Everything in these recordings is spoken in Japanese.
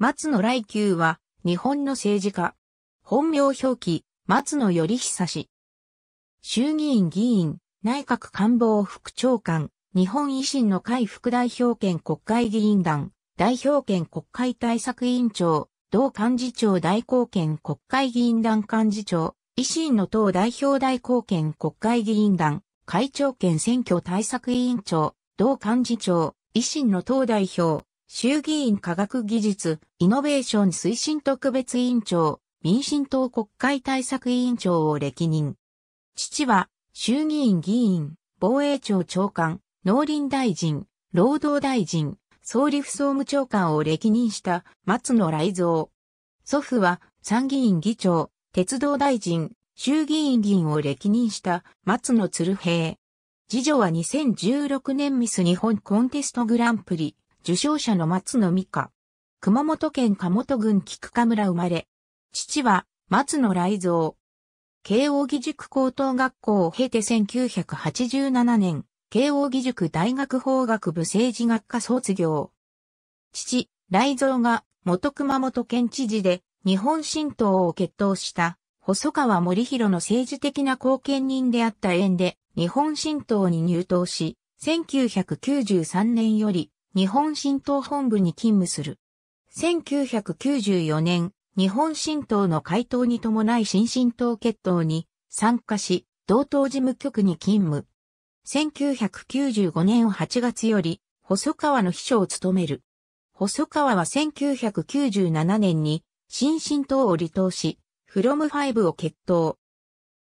松野来宮は、日本の政治家。本名表記、松野り久氏。衆議院議員、内閣官房副長官、日本維新の会副代表兼国会議員団、代表兼国会対策委員長、同幹事長代行兼国会議員団幹事長、維新の党代表代行兼国会議員団、会長兼選挙対策委員長、同幹事長、維新の党代表、衆議院科学技術、イノベーション推進特別委員長、民進党国会対策委員長を歴任。父は、衆議院議員、防衛庁長官、農林大臣、労働大臣、総理府総務長官を歴任した松野来蔵。祖父は、参議院議長、鉄道大臣、衆議院議員を歴任した松野鶴平。次女は2016年ミス日本コンテストグランプリ、受賞者の松野美香。熊本県加本郡菊花村生まれ。父は松野雷蔵。慶応義塾高等学校を経て1987年、慶応義塾大学法学部政治学科卒業。父、雷蔵が元熊本県知事で日本新党を決闘した細川森弘の政治的な貢献人であった縁で日本新党に入党し、1993年より日本新党本部に勤務する。1994年、日本新党の回答に伴い新新党決闘に参加し、同党事務局に勤務。1995年8月より、細川の秘書を務める。細川は1997年に、新進党を離党し、フロム5を決闘。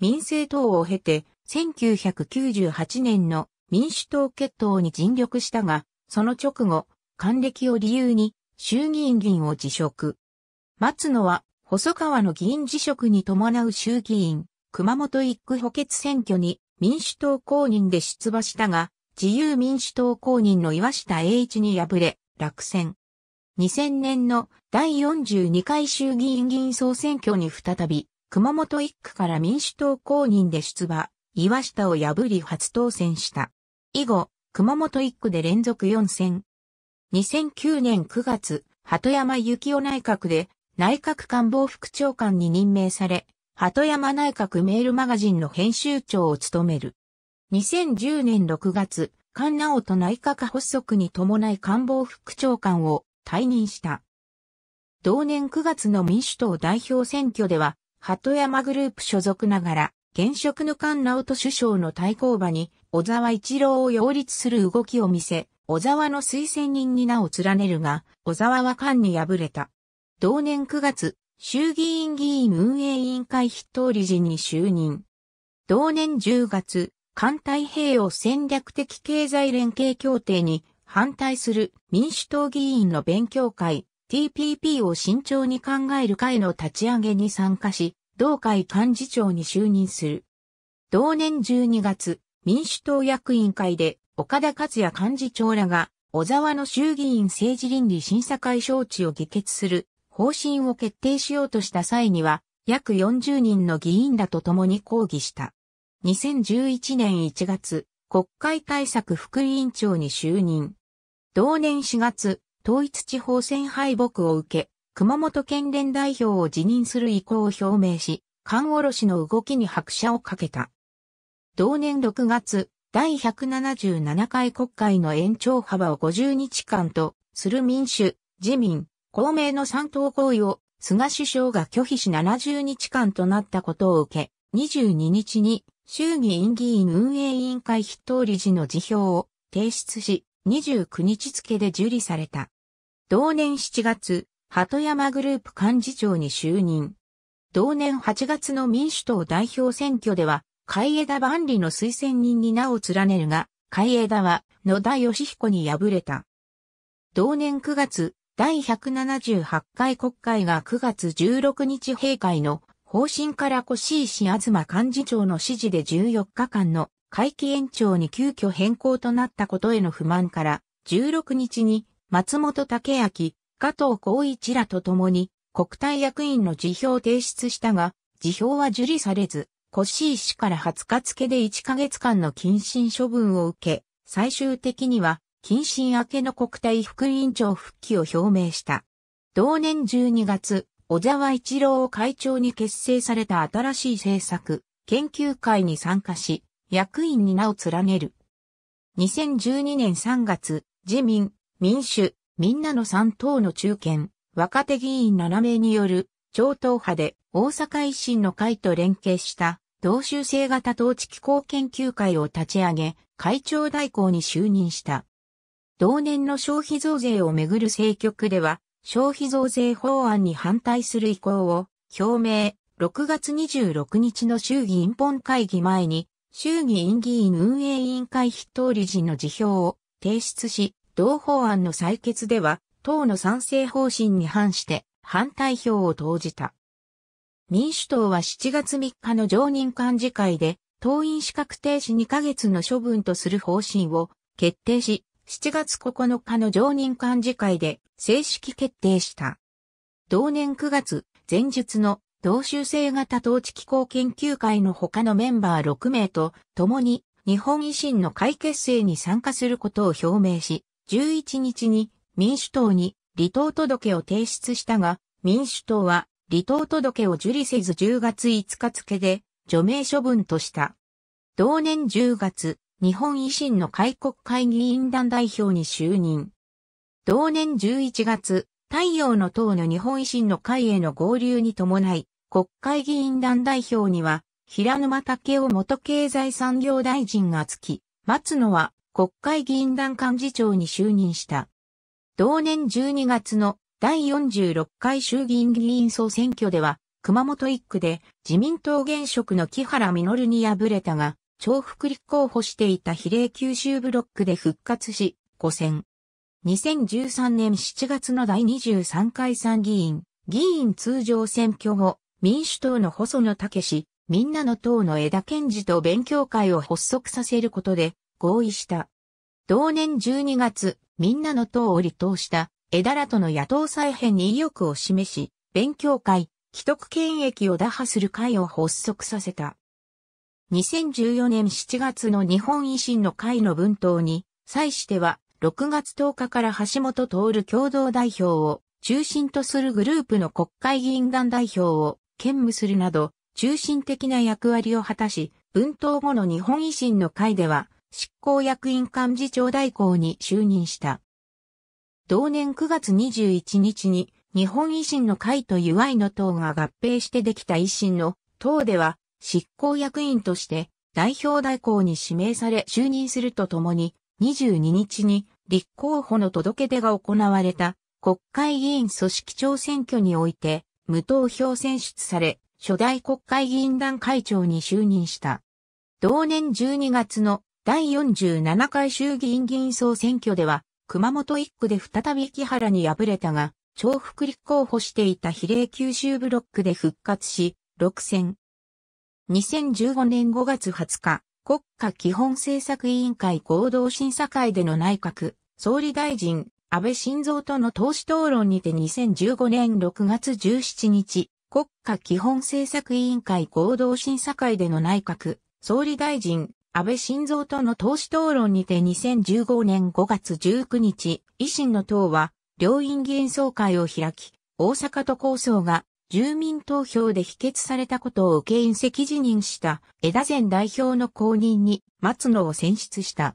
民政党を経て、1998年の民主党決闘に尽力したが、その直後、官暦を理由に衆議院議員を辞職。松野は細川の議員辞職に伴う衆議院、熊本一区補欠選挙に民主党公認で出馬したが、自由民主党公認の岩下栄一に敗れ、落選。2000年の第42回衆議院議員総選挙に再び、熊本一区から民主党公認で出馬、岩下を破り初当選した。以後、熊本1区で連続4選。2009年9月、鳩山幸夫内閣で内閣官房副長官に任命され、鳩山内閣メールマガジンの編集長を務める。2010年6月、菅直人内閣発足に伴い官房副長官を退任した。同年9月の民主党代表選挙では、鳩山グループ所属ながら現職の菅直人首相の対抗馬に、小沢一郎を擁立する動きを見せ、小沢の推薦人に名を連ねるが、小沢は菅に敗れた。同年9月、衆議院議員運営委員会筆頭理事に就任。同年10月、環太平洋戦略的経済連携協定に反対する民主党議員の勉強会 TPP を慎重に考える会の立ち上げに参加し、同会幹事長に就任する。同年12月、民主党役員会で岡田克也幹事長らが小沢の衆議院政治倫理審査会招致を議決する方針を決定しようとした際には約40人の議員らと共に抗議した。2011年1月、国会対策副委員長に就任。同年4月、統一地方選敗北を受け、熊本県連代表を辞任する意向を表明し、缶卸の動きに拍車をかけた。同年6月、第177回国会の延長幅を50日間とする民主、自民、公明の3党合意を菅首相が拒否し70日間となったことを受け、22日に衆議院議員運営委員会筆頭理事の辞表を提出し、29日付で受理された。同年7月、鳩山グループ幹事長に就任。同年8月の民主党代表選挙では、海江田万里の推薦人に名を連ねるが、海江田は野田義彦に敗れた。同年9月、第178回国会が9月16日閉会の方針から越井氏東幹事長の指示で14日間の会期延長に急遽変更となったことへの不満から、16日に松本武明、加藤光一らと共に国体役員の辞表を提出したが、辞表は受理されず、越ッシ氏から20日付で1ヶ月間の謹慎処分を受け、最終的には、謹慎明けの国体副委員長復帰を表明した。同年12月、小沢一郎を会長に結成された新しい政策、研究会に参加し、役員に名を連ねる。2012年3月、自民、民主、みんなの3党の中堅、若手議員7名による、超党派で大阪維新の会と連携した、同州制型統治機構研究会を立ち上げ、会長代行に就任した。同年の消費増税をめぐる政局では、消費増税法案に反対する意向を表明、6月26日の衆議院本会議前に、衆議院議員運営委員会筆頭理事の辞表を提出し、同法案の採決では、党の賛成方針に反して反対票を投じた。民主党は7月3日の常任幹事会で、党員資格停止2ヶ月の処分とする方針を決定し、7月9日の常任幹事会で正式決定した。同年9月、前述の同州制型統治機構研究会の他のメンバー6名と共に日本維新の会結成に参加することを表明し、11日に民主党に離党届を提出したが、民主党は離党届を受理せず10月5日付で除名処分とした。同年10月、日本維新の開国会議員団代表に就任。同年11月、太陽の党の日本維新の会への合流に伴い、国会議員団代表には、平沼武雄元経済産業大臣がつき、松野は国会議員団幹事長に就任した。同年12月の第46回衆議院議員総選挙では、熊本1区で自民党現職の木原稔に敗れたが、重複立候補していた比例九州ブロックで復活し、5選。2013年7月の第23回参議院、議員通常選挙後、民主党の細野武みんなの党の枝健二と勉強会を発足させることで、合意した。同年12月、みんなの党を離党した枝らとの野党再編に意欲を示し、勉強会、既得権益を打破する会を発足させた。2014年7月の日本維新の会の文頭に、際しては、6月10日から橋本徹共同代表を中心とするグループの国会議員団代表を兼務するなど、中心的な役割を果たし、文頭後の日本維新の会では、執行役員幹事長代行に就任した。同年9月21日に日本維新の会と祝いの党が合併してできた維新の党では執行役員として代表代行に指名され就任するとともに22日に立候補の届け出が行われた国会議員組織長選挙において無投票選出され初代国会議員団会長に就任した。同年12月の第47回衆議院議員総選挙では、熊本1区で再び木原に敗れたが、重複立候補していた比例九州ブロックで復活し、6選。2015年5月20日、国家基本政策委員会合同審査会での内閣、総理大臣、安倍晋三との党首討論にて2015年6月17日、国家基本政策委員会合同審査会での内閣、総理大臣、安倍晋三との党首討論にて2015年5月19日、維新の党は、両院議員総会を開き、大阪都構想が住民投票で否決されたことを受け引責辞任した枝前代表の後任に松野を選出した。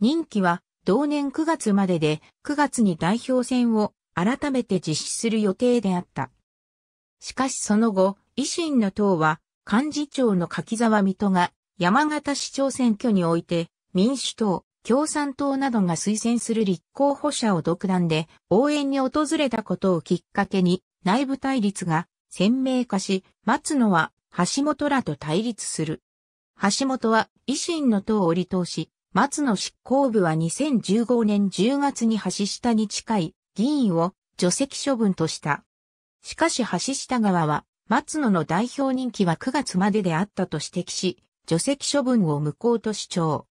任期は同年9月までで9月に代表選を改めて実施する予定であった。しかしその後、維新の党は幹事長の柿沢水戸が山形市長選挙において、民主党、共産党などが推薦する立候補者を独断で応援に訪れたことをきっかけに内部対立が鮮明化し、松野は橋本らと対立する。橋本は維新の党を離党し、松野執行部は2015年10月に橋下に近い議員を除籍処分とした。しかし橋下側は松野の代表任期は9月までであったと指摘し、除籍処分を無効と主張。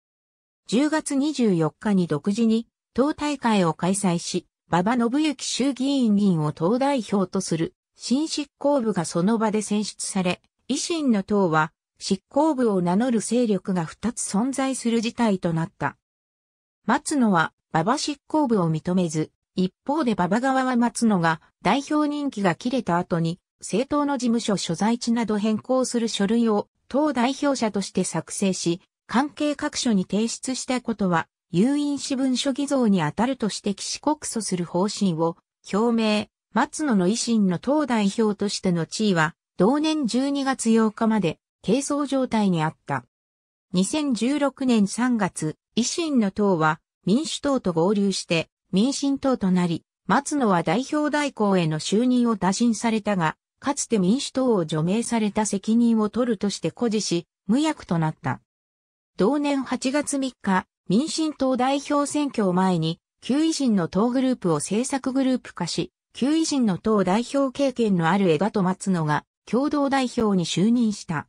10月24日に独自に党大会を開催し、馬場信之衆議院議員を党代表とする新執行部がその場で選出され、維新の党は執行部を名乗る勢力が2つ存在する事態となった。松野は馬場執行部を認めず、一方で馬場側は松野が代表任期が切れた後に政党の事務所所在地など変更する書類を党代表者として作成し、関係各所に提出したことは、有印私文書偽造に当たるとして岸告訴する方針を表明、松野の維新の党代表としての地位は、同年12月8日まで、軽装状態にあった。2016年3月、維新の党は民主党と合流して民進党となり、松野は代表代行への就任を打診されたが、かつて民主党を除名された責任を取るとして誇示し、無役となった。同年8月3日、民進党代表選挙を前に、旧維新の党グループを政策グループ化し、旧維新の党代表経験のある枝と松野が共同代表に就任した。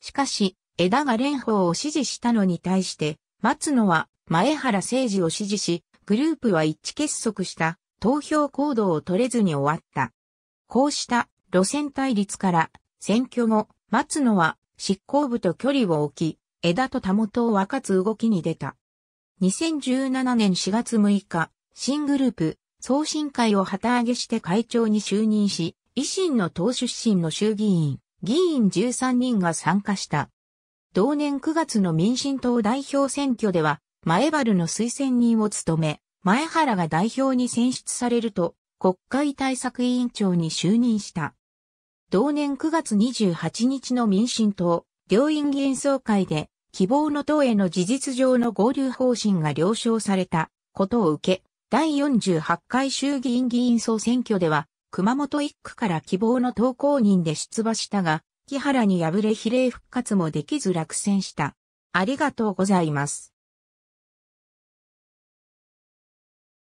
しかし、枝が蓮舫を支持したのに対して、松野は前原誠二を支持し、グループは一致結束した投票行動を取れずに終わった。こうした路線対立から選挙後、松野は執行部と距離を置き、枝と田元を分かつ動きに出た。2017年4月6日、新グループ、送信会を旗揚げして会長に就任し、維新の党出身の衆議院、議員13人が参加した。同年9月の民進党代表選挙では、前原の推薦人を務め、前原が代表に選出されると、国会対策委員長に就任した。同年9月28日の民進党、両院議員総会で、希望の党への事実上の合流方針が了承されたことを受け、第48回衆議院議員総選挙では、熊本1区から希望の党公認で出馬したが、木原に敗れ比例復活もできず落選した。ありがとうございます。